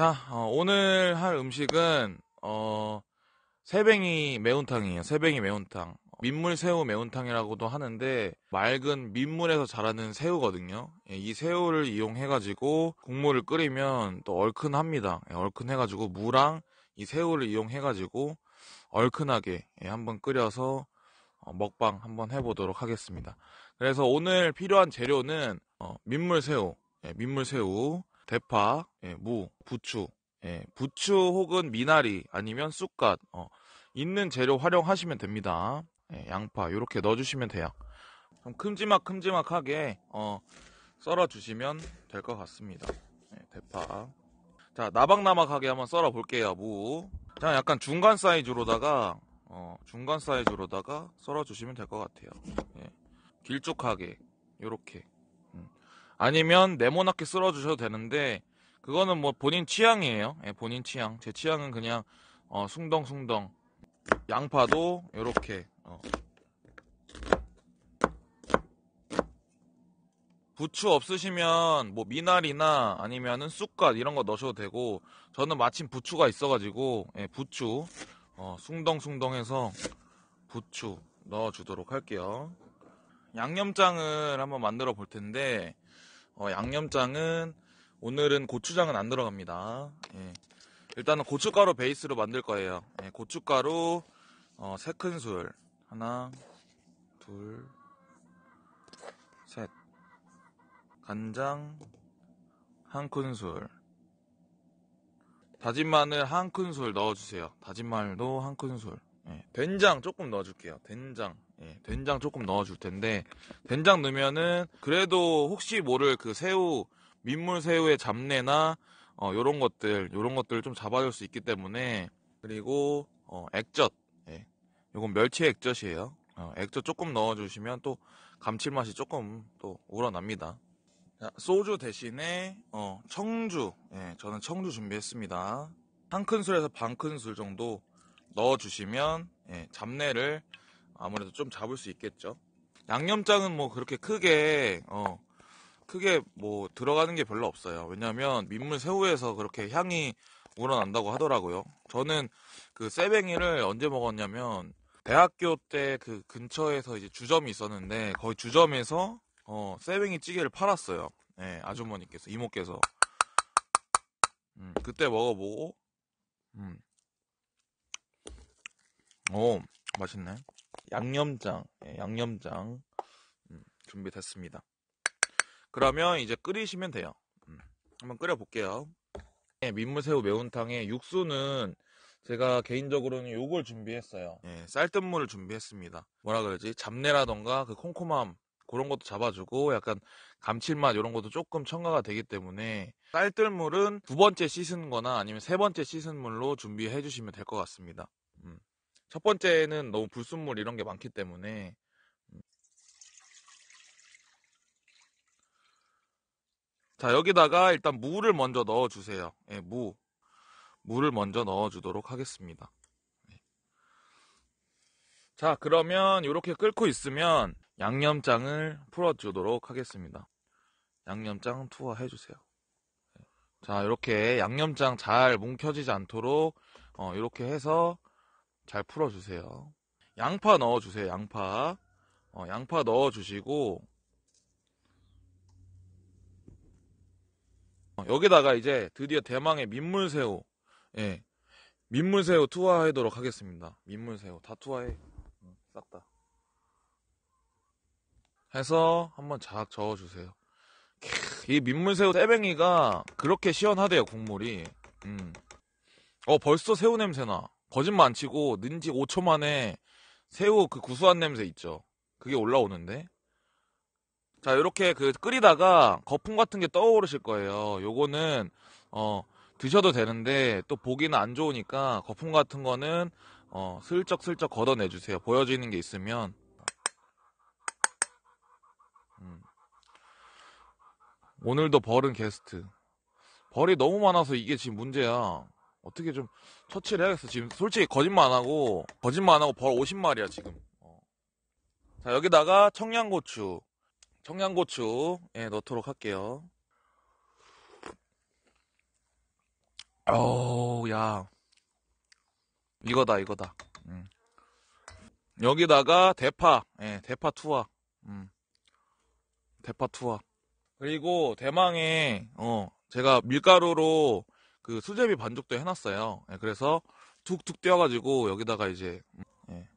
자, 어, 오늘 할 음식은 어, 세뱅이 매운탕이에요. 새뱅이 매운탕. 민물 새우 매운탕이라고도 하는데 맑은 민물에서 자라는 새우거든요. 예, 이 새우를 이용해가지고 국물을 끓이면 또 얼큰합니다. 예, 얼큰해가지고 무랑 이 새우를 이용해가지고 얼큰하게 예, 한번 끓여서 어, 먹방 한번 해보도록 하겠습니다. 그래서 오늘 필요한 재료는 어, 민물 새우, 예, 민물 새우, 대파, 예, 무, 부추, 예, 부추 혹은 미나리 아니면 쑥갓 어, 있는 재료 활용하시면 됩니다. 예, 양파 이렇게 넣어주시면 돼요. 좀 큼지막 큼지막하게 어, 썰어주시면 될 것 같습니다. 예, 대파. 자 나박나박하게 한번 썰어볼게요. 무. 자 약간 중간 사이즈로다가 어, 중간 사이즈로다가 썰어주시면 될 것 같아요. 예, 길쭉하게 이렇게 아니면 네모나게 쓸어주셔도 되는데 그거는 뭐 본인 취향이에요. 예, 본인 취향. 제 취향은 그냥 어, 숭덩숭덩. 양파도 이렇게 어. 부추 없으시면 뭐 미나리나 아니면은 쑥갓 이런 거 넣으셔도 되고 저는 마침 부추가 있어가지고 예, 부추 어, 숭덩숭덩해서 부추 넣어주도록 할게요. 양념장을 한번 만들어 볼 텐데 어, 양념장은 오늘은 고추장은 안 들어갑니다. 예. 일단은 고춧가루 베이스로 만들 거예요. 예, 고춧가루 어, 3큰술 하나 둘셋 간장 1큰술 다진 마늘 1큰술 넣어주세요. 다진 마늘도 1큰술 예, 된장 조금 넣어줄게요. 된장. 예, 된장 조금 넣어줄 텐데 된장 넣으면은 그래도 혹시 모를 그 새우 민물 새우의 잡내나 어, 요런 것들 요런 것들을 좀 잡아줄 수 있기 때문에 그리고 어, 액젓. 예, 요건 멸치 액젓이에요. 어, 액젓 조금 넣어주시면 또 감칠맛이 조금 또 우러납니다. 소주 대신에 어, 청주. 예, 저는 청주 준비했습니다. 한 큰술에서 반 큰술 정도 넣어주시면 예, 잡내를 아무래도 좀 잡을 수 있겠죠. 양념장은 뭐 그렇게 크게 어, 크게 뭐 들어가는 게 별로 없어요. 왜냐하면 민물 새우에서 그렇게 향이 우러난다고 하더라고요. 저는 그 쇠뱅이를 언제 먹었냐면 대학교 때 그 근처에서 이제 주점이 있었는데 거의 주점에서 어, 쇠뱅이 찌개를 팔았어요. 예, 아주머니께서 이모께서 음, 그때 먹어보고 음, 오, 맛있네. 양념장, 예, 양념장 음, 준비됐습니다. 그러면 이제 끓이시면 돼요. 음, 한번 끓여볼게요. 예, 민물새우 매운탕에 육수는 제가 개인적으로는 요걸 준비했어요. 예, 쌀뜨물을 준비했습니다. 뭐라 그러지? 잡내라던가 그 콩콩함 그런 것도 잡아주고 약간 감칠맛 이런 것도 조금 첨가가 되기 때문에 쌀뜨물은 두 번째 씻은 거나 아니면 세 번째 씻은 물로 준비해 주시면 될 것 같습니다. 첫 번째는 너무 불순물 이런 게 많기 때문에 음. 자 여기다가 일단 무를 먼저 넣어주세요. 예, 무 무를 먼저 넣어주도록 하겠습니다. 예. 자 그러면 이렇게 끓고 있으면 양념장을 풀어주도록 하겠습니다. 양념장 투어 해주세요. 예. 자 이렇게 양념장 잘 뭉켜지지 않도록 어, 이렇게 해서 잘 풀어주세요. 양파 넣어주세요. 양파. 어, 양파 넣어주시고 어, 여기다가 이제 드디어 대망의 민물새우 예. 민물새우 투하하도록 하겠습니다. 민물새우 다 투하해. 응, 싹다. 해서 한번 자작 저어주세요. 이 민물새우 새뱅이가 그렇게 시원하대요 국물이. 음. 어 벌써 새우 냄새 나. 거짓말 안 치고 는지 5초 만에 새우 그 구수한 냄새 있죠. 그게 올라오는데. 자, 이렇게 그 끓이다가 거품 같은 게 떠오르실 거예요. 요거는 어 드셔도 되는데 또 보기는 안 좋으니까 거품 같은 거는 어 슬쩍슬쩍 걷어내 주세요. 보여지는 게 있으면. 음. 오늘도 벌은 게스트. 벌이 너무 많아서 이게 지금 문제야. 어떻게 좀 처치를 해야겠어. 지금 솔직히 거짓말 안 하고 거짓말 안 하고 벌 50마리야 지금. 어. 자 여기다가 청양고추, 청양고추 예, 넣도록 할게요. 어야 이거다 이거다. 음. 여기다가 대파, 예, 대파 투하, 음. 대파 투하. 그리고 대망의 어 제가 밀가루로 그 수제비 반죽도 해놨어요. 예, 그래서 툭툭 떼어가지고 여기다가 이제 예.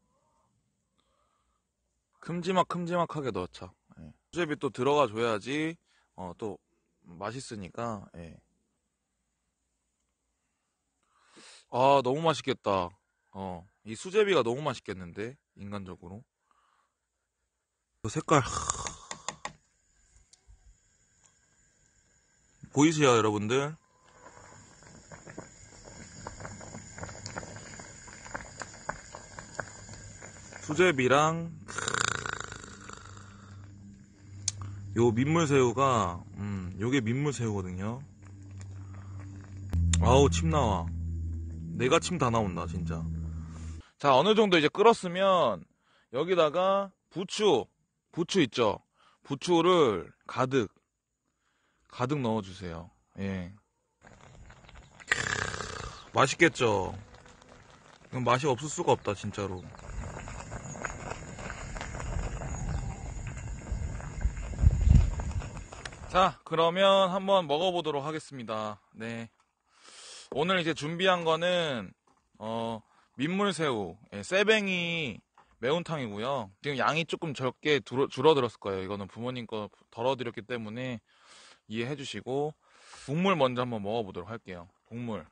큼지막 큼지막하게 넣었죠. 예. 수제비 또 들어가 줘야지 어, 또 맛있으니까. 예. 아 너무 맛있겠다. 어, 이 수제비가 너무 맛있겠는데 인간적으로. 그 색깔 보이세요 여러분들? 수제비랑 요 민물새우가 음 요게 민물새우거든요 아우 침 나와 내가 침 다 나온다 진짜 자 어느 정도 이제 끓었으면 여기다가 부추 부추 있죠 부추를 가득 가득 넣어주세요 예 맛있겠죠 맛이 없을 수가 없다 진짜로 자, 그러면 한번 먹어보도록 하겠습니다. 네. 오늘 이제 준비한 거는, 어, 민물새우, 예, 쇠뱅이 매운탕이고요. 지금 양이 조금 적게 줄어, 줄어들었을 거예요. 이거는 부모님 거 덜어드렸기 때문에 이해해 주시고, 국물 먼저 한번 먹어보도록 할게요. 국물.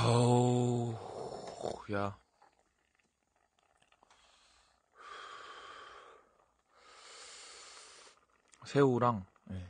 아우, 야. 새우랑, 네.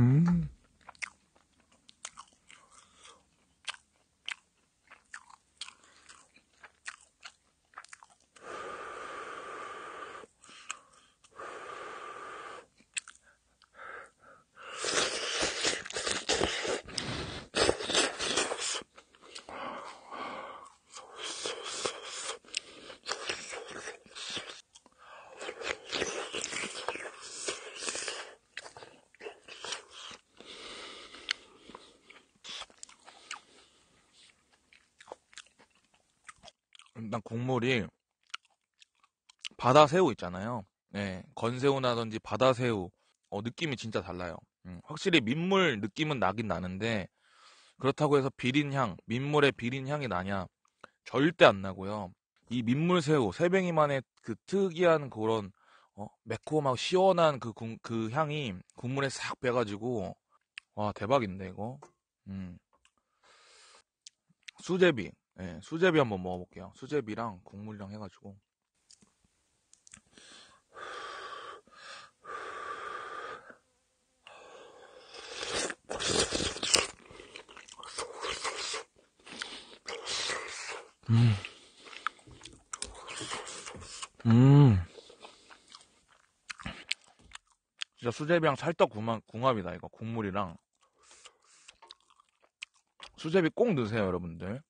Hmm? 일단 국물이 바다새우 있잖아요. 네, 예, 건새우라든지 바다새우 어, 느낌이 진짜 달라요. 음, 확실히 민물 느낌은 나긴 나는데 그렇다고 해서 비린 향, 민물의 비린 향이 나냐? 절대 안 나고요. 이 민물 새우 새뱅이만의 그 특이한 그런 어, 매콤하고 시원한 그, 구, 그 향이 국물에 싹 배가지고 와 대박인데 이거. 음. 수제비 예, 수제비 한번 먹어볼게요. 수제비랑 국물이랑 해가지고. 음. 음. 진짜 수제비랑 찰떡 궁합이다, 이거. 국물이랑. 수제비 꼭 넣으세요, 여러분들.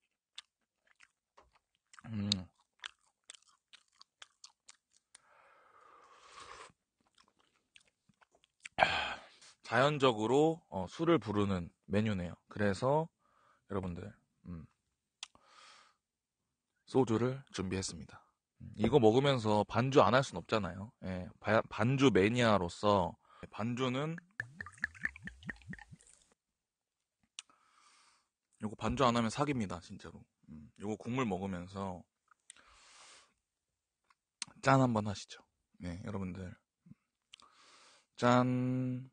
음. 자연적으로 어, 술을 부르는 메뉴네요. 그래서 여러분들 음, 소주를 준비했습니다. 음, 이거 먹으면서 반주 안 할 순 없잖아요. 예, 바, 반주 매니아로서 반주는 이거 반주 안 하면 사기입니다, 진짜로. 요거 국물 먹으면서 짠 한번 하시죠. 네, 여러분들. 짠.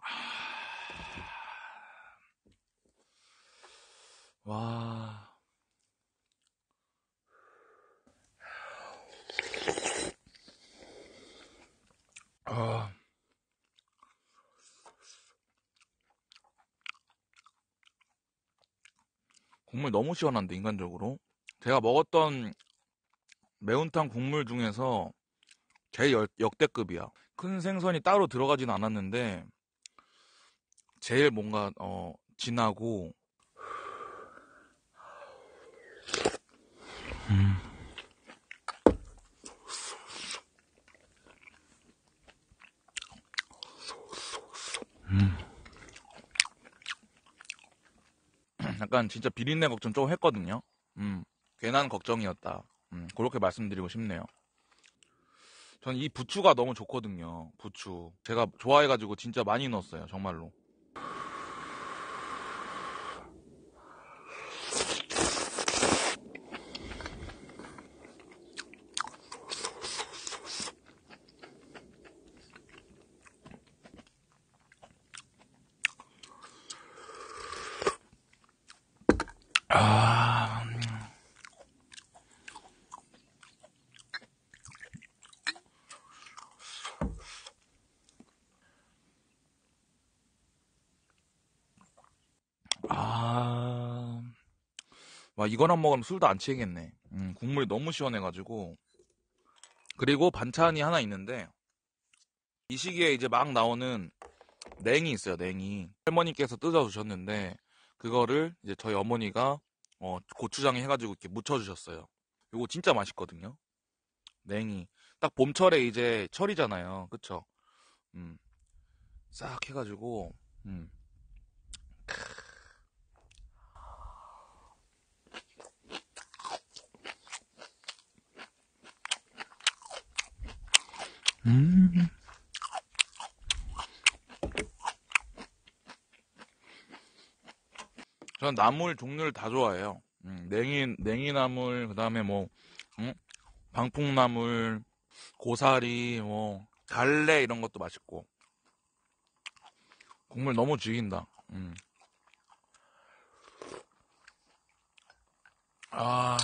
아. 와. 아. 국물 너무 시원한데 인간적으로 제가 먹었던 매운탕 국물 중에서 제일 역대급이야. 큰 생선이 따로 들어가진 않았는데 제일 뭔가 어 진하고 음. 약간 진짜 비린내 걱정 좀 했거든요. 음, 괜한 걱정이었다. 음, 그렇게 말씀드리고 싶네요. 전 이 부추가 너무 좋거든요. 부추. 제가 좋아해가지고 진짜 많이 넣었어요. 정말로. 아. 와 이걸 안 먹으면 술도 안 취하겠네. 음, 국물이 너무 시원해가지고. 그리고 반찬이 하나 있는데 이 시기에 이제 막 나오는 냉이 있어요. 냉이 할머니께서 뜯어 주셨는데 그거를 이제 저희 어머니가 어, 고추장에 해가지고 이렇게 무쳐 주셨어요. 이거 진짜 맛있거든요. 냉이 딱 봄철에 이제 철이잖아요. 그쵸? 음, 싹 해가지고 음. 음. 전 나물 종류를 다 좋아해요. 음, 냉이 냉이나물 그다음에 뭐 음? 방풍나물, 고사리, 뭐 갈래 이런 것도 맛있고 국물 너무 즐긴다. 음. 아.